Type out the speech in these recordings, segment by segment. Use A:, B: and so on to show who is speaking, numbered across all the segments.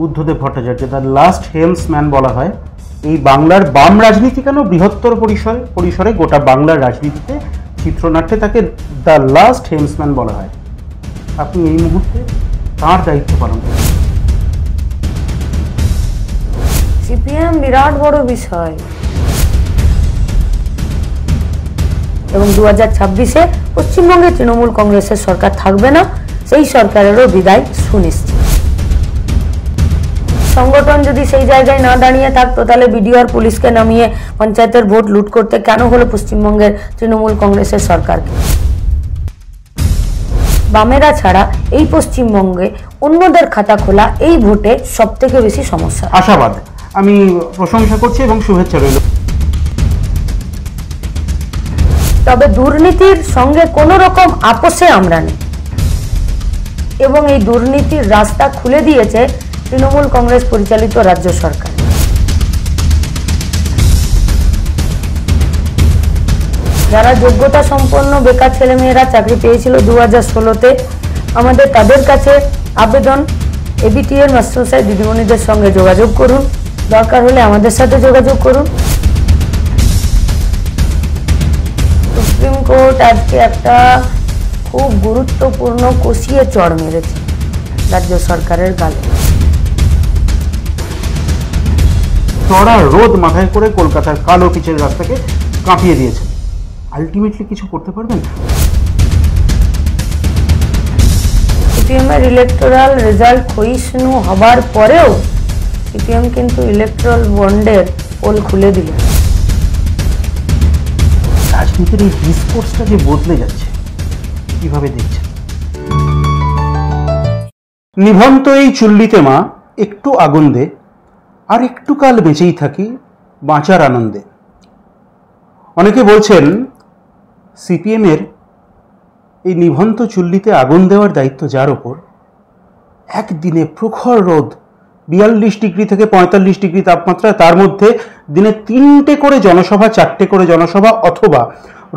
A: বুদ্ধদেব ভট্টাচার্য তার last helmsman বলা হয় এই বাংলার বাম রাজনীতি কেন বৃহত্তর পরিসরে পরিসরে গোটা বাংলার রাজনীতিতে চিত্রনাট্যে তাকে দ্য লাস্ট হেলসম্যান বলা হয় আপনি এই মুহূর্তে তার দায়িত্ব পালন করেন
B: সিপিএম বিরাট বড় বিষয় এবং দু হাজার ছাব্বিশে পশ্চিমবঙ্গে তৃণমূল কংগ্রেসের সরকার থাকবে না সেই সরকারেরও বিদায় সুনিশ্চিত সংগঠন যদি সেই জায়গায় না দাঁড়িয়ে থাকতো তাহলে বিডিও আর পুলিশকে নামিয়ে পঞ্চায়েতের ভোট লুট করতে কেন হলো পশ্চিমবঙ্গের তৃণমূল কংগ্রেসের সরকারকে বামেরা ছাড়া এই পশ্চিমবঙ্গে অন্যদের খাতা খোলা এই ভোটে
A: সব থেকে বেশি সমস্যা আশাবাদ আমি প্রশংসা করছি এবং শুভেচ্ছা রইল
B: তবে দুর্নীতির সঙ্গে কোন রকম আপোষে আমরা নেই এবং এই দুর্নীতির রাস্তা খুলে দিয়েছে তৃণমূল কংগ্রেস পরিচালিত রাজ্য সরকার যারা যোগ্যতা সম্পন্ন বেকার ছেলেমেয়েরা চাকরি পেয়েছিল দু হাজার ষোলোতে আমাদের তাদের কাছে আবেদন এবিটিএর মাস্টারমশাই দিদিমণিদের সঙ্গে যোগাযোগ করুন দরকার হলে আমাদের সাথে যোগাযোগ করুন সুপ্রিম কোর্ট আজকে একটা খুব গুরুত্বপূর্ণ কষিয়ে চড় মেরেছে রাজ্য সরকারের গালে
A: চড়া রোদ মাথায় করে কলকাতার কালো পিচের রাস্তাকে কাঁপিয়ে দিয়েছেন আলটিমেটলি কিছু করতে পারবেন
B: সিপিএমের রেজাল্ট ক্ষয়িষ্ণু হবার পরেও সিপিএম কিন্তু ইলেকট্রাল বন্ডের পোল খুলে দিল
A: রাজনীতির এই ডিসকোর্সটা যে বদলে যাচ্ছে কিভাবে দেখছেন নিভন্ত এই চুল্লিতে মা একটু আগুন দে আর একটু কাল বেঁচেই থাকি বাঁচার আনন্দে অনেকে বলছেন সিপিএমের এই নিভন্ত চুল্লিতে আগুন দেওয়ার দায়িত্ব যার ওপর একদিনে প্রখর রোদ বিয়াল্লিশ ডিগ্রি থেকে পঁয়তাল্লিশ ডিগ্রি তাপমাত্রা তার মধ্যে দিনে তিনটে করে জনসভা চারটে করে জনসভা অথবা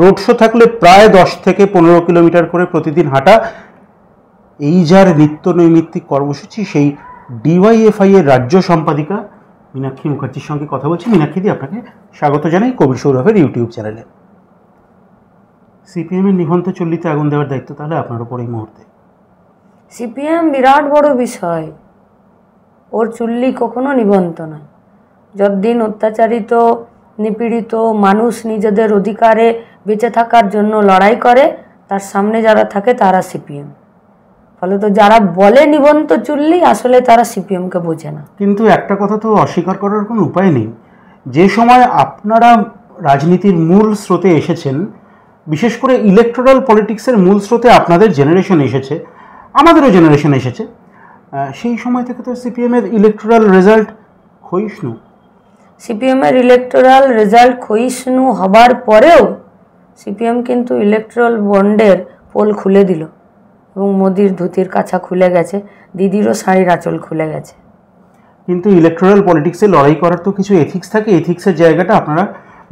A: রোড শো থাকলে প্রায় দশ থেকে পনেরো কিলোমিটার করে প্রতিদিন হাঁটা এই যার নিত্য নৈমিত্তিক কর্মসূচি সেই ডিওয়াইএফআই এর রাজ্য সম্পাদিকা মীনাক্ষী মুখার্জির সঙ্গে কথা বলছি মীনাক্ষীদি আপনাকে স্বাগত জানাই কবি সৌরভের ইউটিউব চ্যানেলে সিপিএমের নিবন্ধ চল্লিতে আগুন দেওয়ার দায়িত্ব তাহলে আপনার উপর এই মুহূর্তে
B: সিপিএম বিরাট বড় বিষয় ওর চুল্লি কখনো নিবন্ত না যতদিন অত্যাচারিত নিপীড়িত মানুষ নিজেদের অধিকারে বেঁচে থাকার জন্য লড়াই করে তার সামনে যারা থাকে তারা সিপিএম ফলে তো যারা বলে নিবন্ত চুল্লি আসলে তারা সিপিএমকে
A: বোঝে না কিন্তু একটা কথা তো অস্বীকার করার কোনো উপায় নেই যে সময় আপনারা রাজনীতির মূল স্রোতে এসেছেন বিশেষ করে ইলেকট্রাল পলিটিক্সের মূল স্রোতে আপনাদের জেনারেশন এসেছে আমাদেরও জেনারেশন এসেছে সেই সময় থেকে তো সিপিএমের ইলেকট্রাল রেজাল্ট ক্ষয়িষ্ণু সিপিএমের ইলেকট্রাল রেজাল্ট
B: ক্ষয়িষ্ণু হবার পরেও সিপিএম কিন্তু ইলেকট্রাল বন্ডের পোল খুলে দিল এবং মোদির ধুতির কাছা খুলে গেছে দিদিরও শাড়ির আঁচল খুলে গেছে
A: কিন্তু ইলেকট্রাল পলিটিক্সে লড়াই করার তো কিছু এথিক্স থাকে এথিক্সের জায়গাটা আপনারা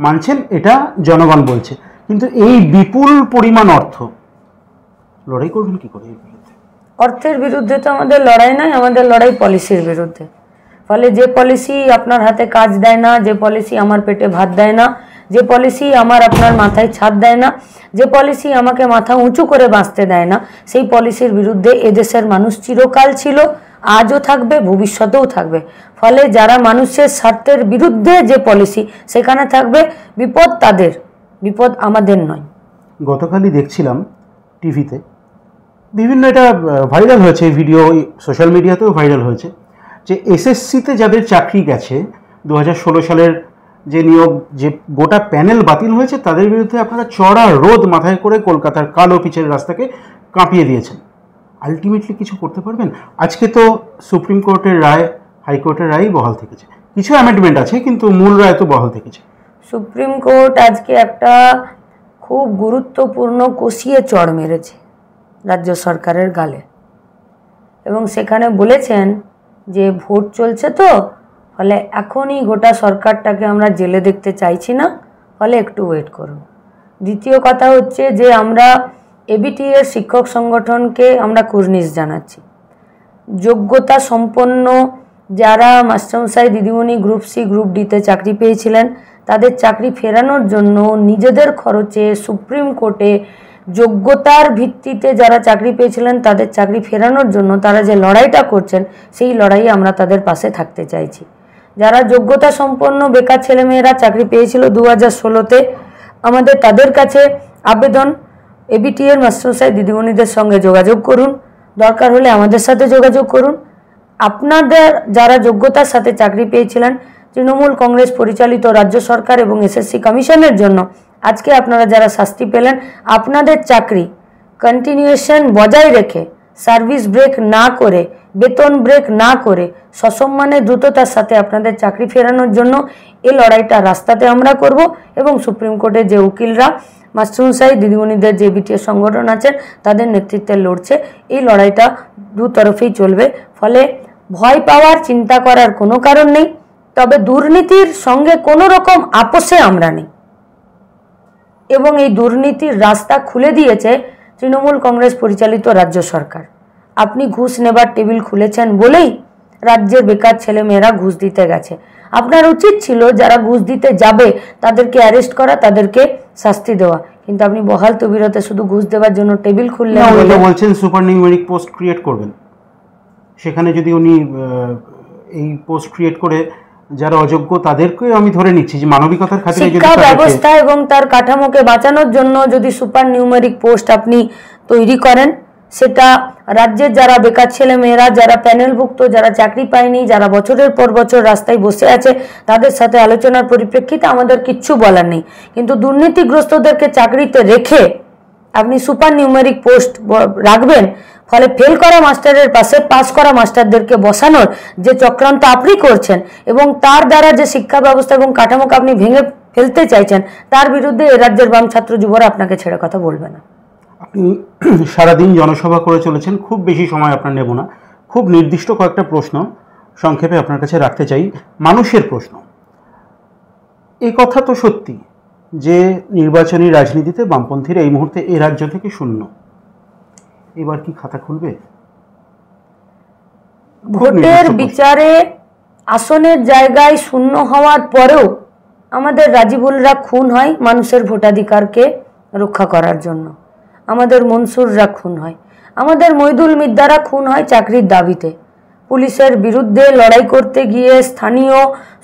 A: মানছেন এটা জনগণ বলছে কিন্তু এই বিপুল পরিমাণ অর্থ লড়াই করবেন কি করে অর্থের বিরুদ্ধে তো আমাদের লড়াই নাই আমাদের লড়াই পলিসির বিরুদ্ধে
B: ফলে যে পলিসি আপনার হাতে কাজ দেয় না যে পলিসি আমার পেটে ভাত দেয় না যে পলিসি আমার আপনার মাথায় ছাদ দেয় না যে পলিসি আমাকে মাথা উঁচু করে বাঁচতে দেয় না সেই পলিসির বিরুদ্ধে এদেশের মানুষ চিরকাল ছিল আজও থাকবে ভবিষ্যতেও থাকবে ফলে যারা মানুষের স্বার্থের বিরুদ্ধে যে পলিসি সেখানে থাকবে
A: বিপদ তাদের বিপদ আমাদের নয় গতকালই দেখছিলাম টিভিতে বিভিন্ন এটা ভাইরাল হয়েছে ভিডিও সোশ্যাল মিডিয়াতেও ভাইরাল হয়েছে যে এসএসসিতে যাদের চাকরি গেছে দু সালের যে নিয়োগ যে গোটা প্যানেল বাতিল হয়েছে তাদের বিরুদ্ধে আপনারা চড়া রোদ মাথায় করে কলকাতার কালো পিচের রাস্তাকে কাঁপিয়ে দিয়েছেন আলটিমেটলি কিছু করতে পারবেন আজকে তো সুপ্রিম কোর্টের রায় হাইকোর্টের রায়ই বহাল থেকেছে কিছু অ্যামেন্ডমেন্ট আছে কিন্তু মূল রায় তো বহাল থেকেছে সুপ্রিম কোর্ট আজকে একটা খুব গুরুত্বপূর্ণ কষিয়ে চড় মেরেছে
B: রাজ্য সরকারের গালে এবং সেখানে বলেছেন যে ভোট চলছে তো ফলে এখনই গোটা সরকারটাকে আমরা জেলে দেখতে চাইছি না ফলে একটু ওয়েট করুন দ্বিতীয় কথা হচ্ছে যে আমরা এবিটিএর শিক্ষক সংগঠনকে আমরা কুর্নিশ জানাচ্ছি যোগ্যতা সম্পন্ন যারা মাস্টারমশাই দিদিমণি গ্রুপ সি গ্রুপ ডিতে চাকরি পেয়েছিলেন তাদের চাকরি ফেরানোর জন্য নিজেদের খরচে সুপ্রিম কোর্টে যোগ্যতার ভিত্তিতে যারা চাকরি পেয়েছিলেন তাদের চাকরি ফেরানোর জন্য তারা যে লড়াইটা করছেন সেই লড়াই আমরা তাদের পাশে থাকতে চাইছি যারা যোগ্যতা সম্পন্ন বেকার ছেলেমেয়েরা চাকরি পেয়েছিল দু হাজার ষোলোতে আমাদের তাদের কাছে আবেদন এবিটি এর দিদিমণিদের সঙ্গে যোগাযোগ করুন দরকার হলে আমাদের সাথে যোগাযোগ করুন আপনাদের যারা যোগ্যতার সাথে চাকরি পেয়েছিলেন তৃণমূল কংগ্রেস পরিচালিত রাজ্য সরকার এবং এসএসসি কমিশনের জন্য আজকে আপনারা যারা শাস্তি পেলেন আপনাদের চাকরি কন্টিনিউয়েশন বজায় রেখে সার্ভিস ব্রেক না করে বেতন ব্রেক না করে সসম্মানে দ্রুততার সাথে আপনাদের চাকরি ফেরানোর জন্য এই লড়াইটা রাস্তাতে আমরা করব এবং সুপ্রিম কোর্টে যে উকিলরা মাসরুম সাহি দিদিমণিদের যে বিটিএ সংগঠন আছেন তাদের নেতৃত্বে লড়ছে এই লড়াইটা দুতরফেই চলবে ফলে ভয় পাওয়ার চিন্তা করার কোনো কারণ নেই তবে দুর্নীতির সঙ্গে কোনো রকম আপোষে আমরা নেই এবং এই দুর্নীতির রাস্তা খুলে দিয়েছে তৃণমূল কংগ্রেস পরিচালিত রাজ্য সরকার আপনি ঘুষ নেবার টেবিল খুলেছেন বলেই রাজ্যের বেকার ছেলেমেয়েরা ঘুষ দিতে গেছে আপনার উচিত ছিল যারা ঘুষ দিতে যাবে তাদেরকে অ্যারেস্ট করা তাদেরকে শাস্তি দেওয়া কিন্তু আপনি বহাল তবিরতে শুধু ঘুষ দেওয়ার জন্য টেবিল খুললেন
A: বলছেন সুপার নিউমেরিক পোস্ট ক্রিয়েট করবেন সেখানে যদি উনি এই পোস্ট ক্রিয়েট করে যারা অযোগ্য তাদেরকে আমি ধরে নিচ্ছি যে মানবিকতার খাতিরে শিক্ষা ব্যবস্থা
B: এবং তার কাঠামোকে বাঁচানোর জন্য যদি সুপার নিউমেরিক পোস্ট আপনি তৈরি করেন সেটা রাজ্যের যারা বেকার ছেলে মেয়েরা যারা প্যানেলভুক্ত যারা চাকরি পায়নি যারা বছরের পর বছর রাস্তায় বসে আছে তাদের সাথে আলোচনার পরিপ্রেক্ষিতে আমাদের কিচ্ছু বলার নেই কিন্তু দুর্নীতিগ্রস্তদেরকে চাকরিতে রেখে আপনি সুপার নিউমেরিক পোস্ট রাখবেন ফলে ফেল করা মাস্টারের পাশে পাস করা মাস্টারদেরকে বসানোর যে চক্রান্ত আপনি করছেন এবং তার দ্বারা যে শিক্ষা ব্যবস্থা এবং কাঠামোকে আপনি ভেঙে ফেলতে চাইছেন তার বিরুদ্ধে এ রাজ্যের বাম ছাত্র যুবরা আপনাকে ছেড়ে কথা বলবে না
A: আপনি সারাদিন জনসভা করে চলেছেন খুব বেশি সময় আপনার নেব না খুব নির্দিষ্ট কয়েকটা প্রশ্ন সংক্ষেপে আপনার কাছে রাখতে চাই মানুষের প্রশ্ন এই কথা তো সত্যি যে নির্বাচনী রাজনীতিতে বামপন্থীরা এই মুহূর্তে এ রাজ্য থেকে শূন্য এবার কি খাতা খুলবে ভোটের বিচারে
B: আসনের জায়গায় শূন্য হওয়ার পরেও আমাদের রাজিবুলরা খুন হয় মানুষের ভোটাধিকারকে রক্ষা করার জন্য আমাদের মনসুররা খুন হয় আমাদের মৈদুল মিদ্দারা খুন হয় চাকরির দাবিতে পুলিশের বিরুদ্ধে লড়াই করতে গিয়ে স্থানীয়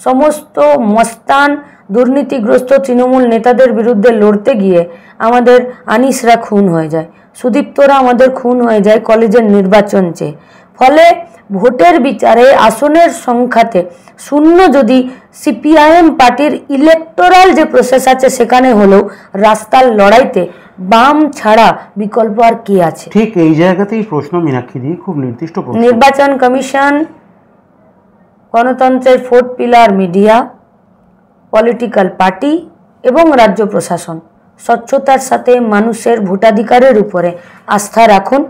B: সমস্ত মস্তান দুর্নীতিগ্রস্ত তৃণমূল নেতাদের বিরুদ্ধে লড়তে গিয়ে আমাদের আনিসরা খুন হয়ে যায় সুদীপ্তরা আমাদের খুন হয়ে যায় কলেজের নির্বাচন চেয়ে ফলে ভোটের বিচারে আসনের সংখ্যাতে শূন্য যদি সিপিআইএম পার্টির ইলেকটোরাল যে প্রসেস আছে সেখানে হলেও রাস্তার লড়াইতে বাম ছাড়া বিকল্প আর কি আছে
A: ঠিক এই জায়গাতেই প্রশ্ন মীনাক্ষী দিয়ে খুব নির্দিষ্ট
B: নির্বাচন কমিশন গণতন্ত্রের fourth pillar media political party এবং রাজ্য প্রশাসন স্বচ্ছতার সাথে মানুষের ভোটাধিকারের উপরে আস্থা রাখুন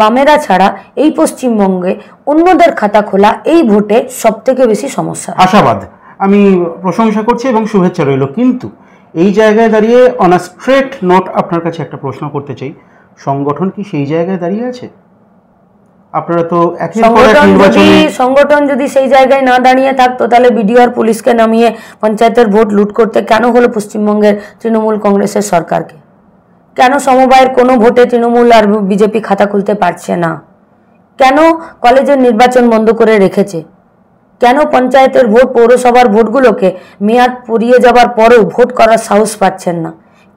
B: বামেরা ছাড়া এই পশ্চিমবঙ্গে অন্যদের খাতা খোলা এই ভোটে
A: সব থেকে বেশি সমস্যা আশাবাদ আমি প্রশংসা করছি এবং শুভেচ্ছা রইল কিন্তু এই জায়গায় দাঁড়িয়ে অন আ স্ট্রেট নোট আপনার কাছে একটা প্রশ্ন করতে চাই সংগঠন কি সেই জায়গায় দাঁড়িয়ে আছে আপনারা তো
B: সংগঠন যদি সেই জায়গায় না দাঁড়িয়ে থাকতো তাহলে বিডিও পুলিশকে নামিয়ে পঞ্চায়েতের ভোট লুট করতে কেন হলো পশ্চিমবঙ্গের তৃণমূল কংগ্রেসের সরকারকে কেন সমবায়ের কোনো ভোটে তৃণমূল আর বিজেপি খাতা খুলতে পারছে না কেন কলেজের নির্বাচন বন্ধ করে রেখেছে কেন পঞ্চায়েতের ভোট পৌরসভার ভোটগুলোকে মেয়াদ পুরিয়ে যাবার পরেও ভোট করার সাহস পাচ্ছেন না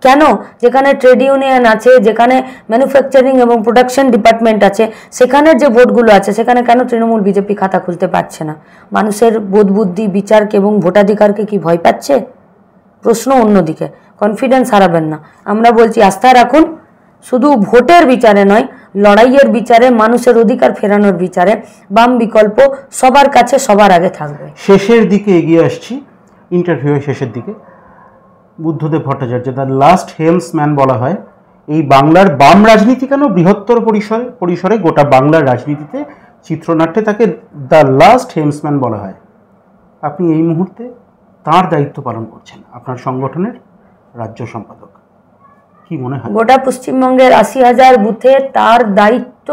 B: কেন যেখানে ট্রেড ইউনিয়ন আছে যেখানে ম্যানুফ্যাকচারিং এবং প্রোডাকশন ডিপার্টমেন্ট আছে সেখানের যে ভোটগুলো আছে সেখানে কেন তৃণমূল বিজেপি খাতা খুলতে পারছে না মানুষের বোধ বুদ্ধি বিচারকে এবং ভোটাধিকারকে কি ভয় পাচ্ছে প্রশ্ন অন্যদিকে কনফিডেন্স হারাবেন না আমরা বলছি আস্থা রাখুন শুধু ভোটের বিচারে নয় লড়াইয়ের বিচারে মানুষের অধিকার ফেরানোর বিচারে বাম বিকল্প সবার কাছে সবার আগে থাকবে
A: শেষের দিকে এগিয়ে আসছি ইন্টারভিউ শেষের দিকে Buddhadeb Bhattacharya the last helmsman বলা হয় এই বাংলার বাম রাজনীতি কেন বৃহত্তর পরিসরে পরিসরে গোটা বাংলার রাজনীতিতে চিত্রনাট্যে তাকে দ্য লাস্ট হেমসম্যান বলা হয় আপনি এই মুহূর্তে তার দায়িত্ব পালন করছেন আপনার সংগঠনের রাজ্য সম্পাদক কি মনে হয় গোটা পশ্চিমবঙ্গের আশি হাজার বুথে তার
B: দায়িত্ব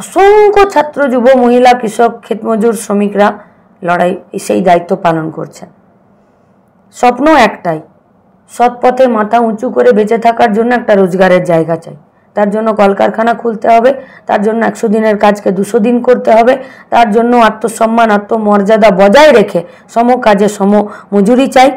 B: অসংখ্য ছাত্র যুব মহিলা কৃষক ক্ষেতমজুর শ্রমিকরা লড়াই সেই দায়িত্ব পালন করছেন স্বপ্ন একটাই সৎ পথে মাথা উঁচু করে বেঁচে থাকার জন্য একটা রোজগারের জায়গা চাই তার জন্য কলকারখানা খুলতে হবে তার জন্য একশো দিনের কাজকে দুশো দিন করতে হবে তার জন্য আত্মসম্মান আত্মমর্যাদা বজায় রেখে সম কাজে সম মজুরি চাই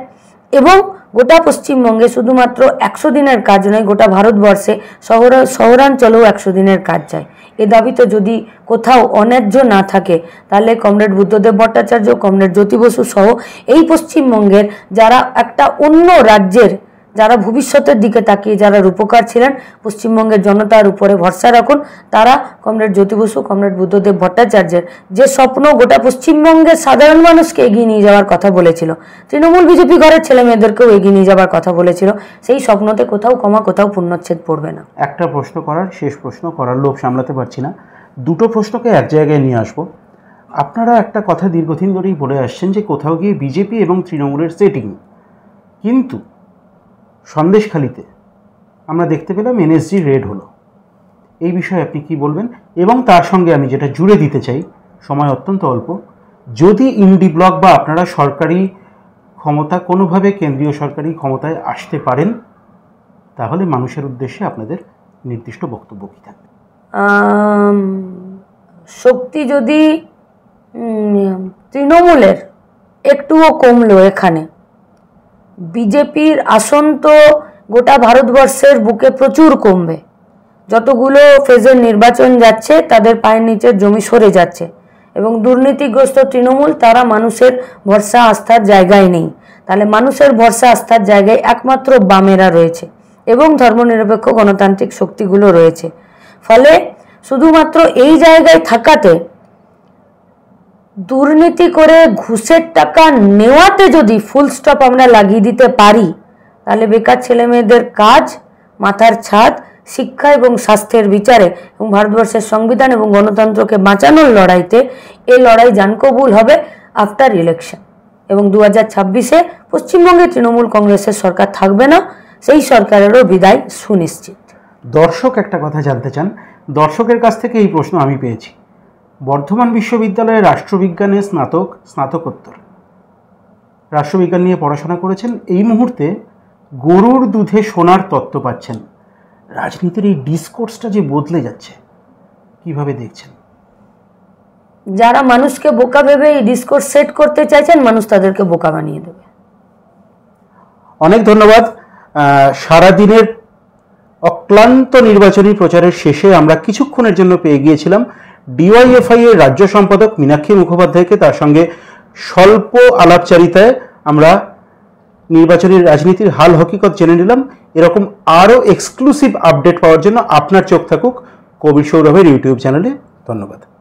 B: এবং গোটা পশ্চিমবঙ্গে শুধুমাত্র একশো দিনের কাজ নয় গোটা ভারতবর্ষে শহর শহরাঞ্চলেও একশো দিনের কাজ চাই এ দাবিতে যদি কোথাও অন্যায্য না থাকে তাহলে কমরেড বুদ্ধদেব ভট্টাচার্য কমরেড জ্যোতি বসু সহ এই পশ্চিমবঙ্গের যারা একটা অন্য রাজ্যের যারা ভবিষ্যতের দিকে তাকিয়ে যারা রূপকার ছিলেন পশ্চিমবঙ্গের জনতার উপরে ভরসা রাখুন তারা কমরেড জ্যোতি বসু কমরেড বুদ্ধদেব ভট্টাচার্যের যে স্বপ্ন গোটা পশ্চিমবঙ্গের সাধারণ মানুষকে এগিয়ে নিয়ে যাওয়ার কথা বলেছিল তৃণমূল বিজেপি ঘরের ছেলে মেয়েদেরকেও এগিয়ে নিয়ে যাওয়ার কথা
A: বলেছিল সেই স্বপ্নতে কোথাও কমা কোথাও পূর্ণচ্ছেদ পড়বে না একটা প্রশ্ন করার শেষ প্রশ্ন করার লোভ সামলাতে পারছি না দুটো প্রশ্নকে এক জায়গায় নিয়ে আসবো আপনারা একটা কথা দীর্ঘদিন ধরেই বলে আসছেন যে কোথাও গিয়ে বিজেপি এবং তৃণমূলের সেটিং কিন্তু সন্দেশখালিতে আমরা দেখতে পেলাম এনএসজি রেড হলো এই বিষয়ে আপনি কি বলবেন এবং তার সঙ্গে আমি যেটা জুড়ে দিতে চাই সময় অত্যন্ত অল্প যদি ইন্ডি ব্লক বা আপনারা সরকারি ক্ষমতা কোনোভাবে কেন্দ্রীয় সরকারি ক্ষমতায় আসতে পারেন তাহলে মানুষের উদ্দেশ্যে আপনাদের নির্দিষ্ট বক্তব্য কী থাকবে
B: শক্তি যদি তৃণমূলের একটুও কমলো এখানে বিজেপির আসন তো গোটা ভারতবর্ষের বুকে প্রচুর কমবে যতগুলো ফেজের নির্বাচন যাচ্ছে তাদের পায়ের নিচের জমি সরে যাচ্ছে এবং দুর্নীতিগ্রস্ত তৃণমূল তারা মানুষের ভরসা আস্থার জায়গায় নেই তাহলে মানুষের ভরসা আস্থার জায়গায় একমাত্র বামেরা রয়েছে এবং ধর্মনিরপেক্ষ গণতান্ত্রিক শক্তিগুলো রয়েছে ফলে শুধুমাত্র এই জায়গায় থাকাতে দুর্নীতি করে ঘুষের টাকা নেওয়াতে যদি ফুল স্টপ আমরা লাগিয়ে দিতে পারি তাহলে বেকার ছেলে মেয়েদের কাজ মাথার ছাদ শিক্ষা এবং স্বাস্থ্যের বিচারে এবং ভারতবর্ষের সংবিধান এবং গণতন্ত্রকে বাঁচানোর লড়াইতে এ লড়াই জানকবুল হবে আফটার ইলেকশন এবং দু হাজার ছাব্বিশে পশ্চিমবঙ্গে তৃণমূল কংগ্রেসের সরকার থাকবে
A: না সেই সরকারেরও বিদায় সুনিশ্চিত দর্শক একটা কথা জানতে চান দর্শকের কাছ থেকে এই প্রশ্ন আমি পেয়েছি বর্ধমান বিশ্ববিদ্যালয়ে রাষ্ট্রবিজ্ঞানে স্নাতক স্নাতকোত্তর রাষ্ট্রবিজ্ঞান নিয়ে পড়াশোনা করেছেন এই মুহূর্তে গরুর দুধে সোনার তত্ত্ব পাচ্ছেন রাজনীতির এই ডিসকোর্সটা যে বদলে যাচ্ছে কিভাবে দেখছেন
B: যারা মানুষকে বোকা ভেবে এই ডিসকোর্স সেট করতে চাইছেন মানুষ তাদেরকে বোকা বানিয়ে দেবে
A: অনেক ধন্যবাদ সারাদিনের অক্লান্ত নির্বাচনী প্রচারের শেষে আমরা কিছুক্ষণের জন্য পেয়ে গিয়েছিলাম ডিওয়াইএফআই এর রাজ্য সম্পাদক মীনাক্ষী মুখোপাধ্যায়কে তার সঙ্গে স্বল্প আলাপচারিতায় আমরা নির্বাচনী রাজনীতির হাল হকিকত জেনে নিলাম এরকম আরও এক্সক্লুসিভ আপডেট পাওয়ার জন্য আপনার চোখ থাকুক কবি সৌরভের ইউটিউব চ্যানেলে ধন্যবাদ